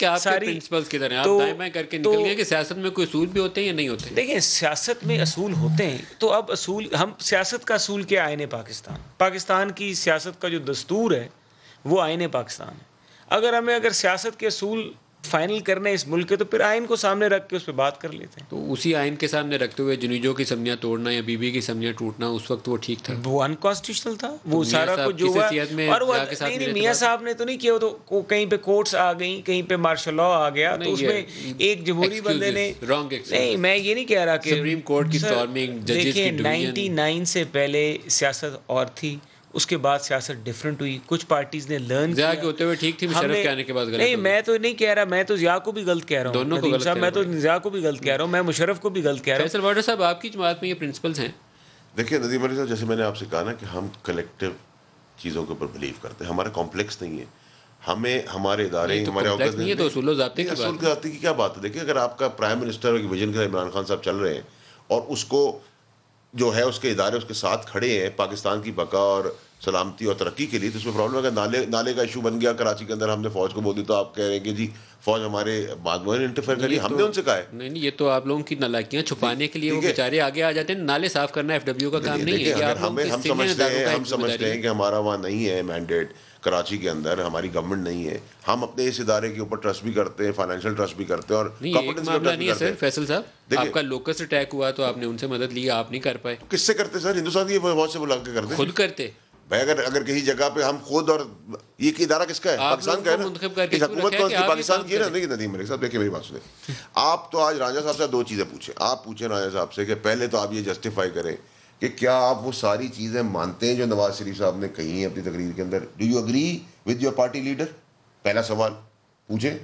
कि आपके सारी प्रिंसिपल्स किधर हैं आप तो, दाएं बाएं निकल तो- गए कि सियासत में कोई असूल भी होते हैं या नहीं होते देखिए सियासत में असूल होते हैं तो अब असूल हम सियासत का असूल क्या आयन पाकिस्तान पाकिस्तान की सियासत का जो दस्तूर है वो आयन पाकिस्तान है अगर हमें अगर सियासत के असूल फाइनल करने इस मुल्क के तो फिर आइन को सामने रख के उस पर बात कर लेते हैं तो उसी आइन के सामने रखते हुए जुनीजो की समियाँ तोड़ना या बीबी की समियाँ टूटना उस वक्त वो ठीक था वो अनकॉन्स्टिट्यूशनल था तो वो तो सारा कुछ जो हुआ और वो नहीं नहीं मियाँ तो साहब ने तो नहीं किया तो कहीं पे कोर्ट्स आ गई कहीं पे मार्शल लॉ आ गया तो उसमें एक जमहूरी बंदे ने रॉन्ग नहीं मैं ये नहीं कह रहा कि सुप्रीम कोर्ट की नाइनटी नाइन से पहले सियासत और थी उसके बाद सियासत डिफरेंट हुई कुछ पार्टीज ने लर्न किया के होते हुए ठीक थी मुशर्रफ के आने के बाद गलत नहीं मैं तो नहीं कह रहा मैं तो जिया को भी गलत कह रहा हूँ दोनों को गलत साहब मैं तो जिया को भी गलत कह रहा हूँ मैं मुशर्रफ को भी गलत कह रहा हूँ फैसल वाडर साहब आपकी जमात में ये प्रिंसिपल्स हैं देखिए नदीम अली साहब जैसे मैंने आपसे कहा ना कि हम कलेक्टिव चीज़ों के ऊपर बिलीव करते हैं हमारा कॉम्प्लेक्स नहीं है हमें हमारे इदारे तो हमारे नहीं तो की, क्या बात है देखिए अगर आपका प्राइम मिनिस्टर विजन के इमरान खान साहब चल रहे हैं और उसको जो है उसके इदारे उसके साथ खड़े हैं पाकिस्तान की बका और सलामती और तरक्की के लिए तो उसमें प्रॉब्लम है नाले नाले का इशू बन गया कराची के अंदर हमने फौज को बोल दी तो आप कह रहे हैं कि जी फौज हमारे बाद में इंटरफेयर कर लिया हमने तो, उनसे कहा है नहीं नहीं ये तो आप लोगों की नलाकियां छुपाने के लिए वो बेचारे आगे आ जाते हैं नाले साफ करना एफ डब्ल्यू का काम नहीं है हमें हम समझते हैं हम समझते हैं कि हमारा वहाँ नहीं है मैंडेट कराची के अंदर हमारी गवर्नमेंट नहीं है हम अपने इस इदारे के ऊपर ट्रस्ट भी करते हैं फाइनेंशियल ट्रस्ट भी करते हैं और नहीं है सर फैसल साहब आपका लोकस अटैक हुआ तो आपने उनसे मदद ली आप नहीं कर पाए किससे करते सर हिंदुस्तान की बहुत से बुला के करते खुद करते भाई अगर अगर कहीं जगह पे हम खुद और ये कि इदारा किसका है पाकिस्तान का है ना इस हुकूमत कौन सी पाकिस्तान की है ना देखिए नदीम मलिक साहब देखिए मेरी बात सुने आप तो आज राजा साहब से दो चीज़ें पूछें आप पूछें राजा साहब से कि पहले तो आप ये जस्टिफाई करें कि क्या आप वो सारी चीज़ें मानते हैं जो नवाज शरीफ साहब ने कही हैं अपनी तकरीर के अंदर do you agree with your party leader पहला सवाल पूछें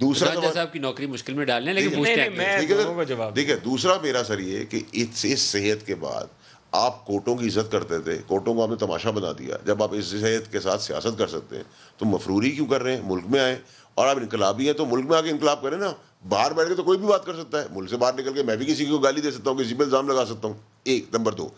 दूसरा राजा साहब की नौकरी मुश्किल में डालने लेकिन पूछते ठीक है दूसरा मेरा सर ये कि इस सेहत के बाद आप कोटों की इज्जत करते थे कोटों को आपने तमाशा बना दिया जब आप इस सेहत के साथ सियासत कर सकते हैं तो मफरूरी क्यों कर रहे हैं मुल्क में आए और आप इनकलाबी हैं तो मुल्क में आके इनकलाब करें ना बाहर बैठ के तो कोई भी बात कर सकता है मुल्क से बाहर निकल के मैं भी किसी को गाली दे सकता हूँ किसी पर इल्ज़ाम लगा सकता हूँ एक नंबर दो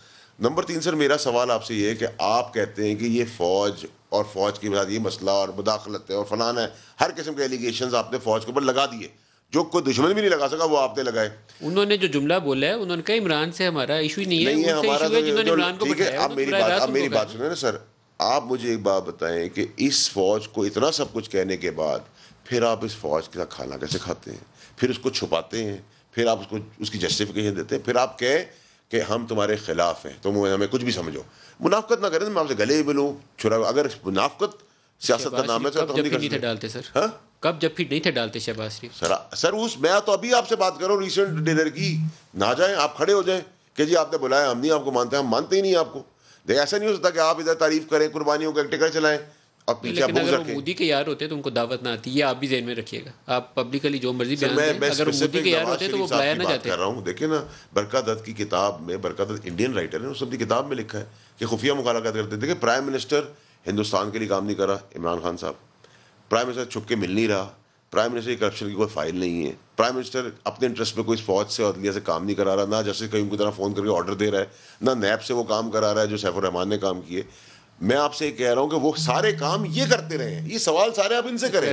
नंबर तीन सर मेरा सवाल आपसे ये है कि आप कहते हैं कि ये फ़ौज और फ़ौज के साथ ये मसला और मुदाखलत है और फलाना है हर किस्म के एलिगेशन आपने फ़ौज के ऊपर लगा दिए जो कोई दुश्मन भी नहीं लगा सका वो आपने लगाए उन्होंने जो जुमला बोला है उन्होंने कहा इमरान से हमारा इशू नहीं, नहीं है हमारा तो जिन्होंने इमरान को ठीक है आप मेरी बात आप मेरी बात सुनो ना सर आप मुझे एक बात बताएं कि इस फौज को इतना सब कुछ कहने के बाद फिर आप इस फौज के साथ खाना कैसे खाते हैं फिर उसको छुपाते हैं फिर आप उसको उसकी जस्टिफिकेशन देते हैं फिर आप कहें कि हम तुम्हारे खिलाफ हैं तुम हमें कुछ भी समझो मुनाफ्त ना करें तो मैं आपसे गले ही मिलूँ छुरा अगर मुनाफ्त सियासत का नाम है तो हम नहीं कर डालते सर हाँ कब जब फिट नहीं थे डालते शहबाज शरीफ सर सर उस मैं तो अभी आपसे बात कर रहा हूँ रिसेंट डिनर की ना जाए आप खड़े हो जाए कि जी आपने बुलाया हम नहीं आपको मानते हम मानते ही नहीं आपको देखिए ऐसा नहीं हो सकता कि आप इधर तारीफ करें कुर्बानियों का टिकट चलाएं और पीछे आप अगर मोदी के यार होते तो उनको दावत ना आती ये आप भी जेन में रखिएगा आप पब्लिकली जो मर्जी अगर मोदी के यार होते तो वो बुलाया ना जाते कर रहा हूँ देखिए ना बरका दत्त की किताब में बरका दत्त इंडियन राइटर है उस अपनी किताब में लिखा है कि खुफिया मुखालत करते देखिए प्राइम मिनिस्टर हिंदुस्तान के लिए काम नहीं कर रहा इमरान खान साहब प्राइम मिनिस्टर छुप के मिल नहीं रहा प्राइम मिनिस्टर की करप्शन की कोई फाइल नहीं है प्राइम मिनिस्टर अपने इंटरेस्ट में कोई फौज से अदलिया से काम नहीं करा रहा ना जैसे कहीं की तरह फ़ोन करके ऑर्डर दे रहा है ना नैब से वो काम करा रहा है जो सैफुर रहमान ने काम किए मैं आपसे कह रहा हूँ कि वो सारे काम ये करते रहे ये सवाल सारे आप इनसे करें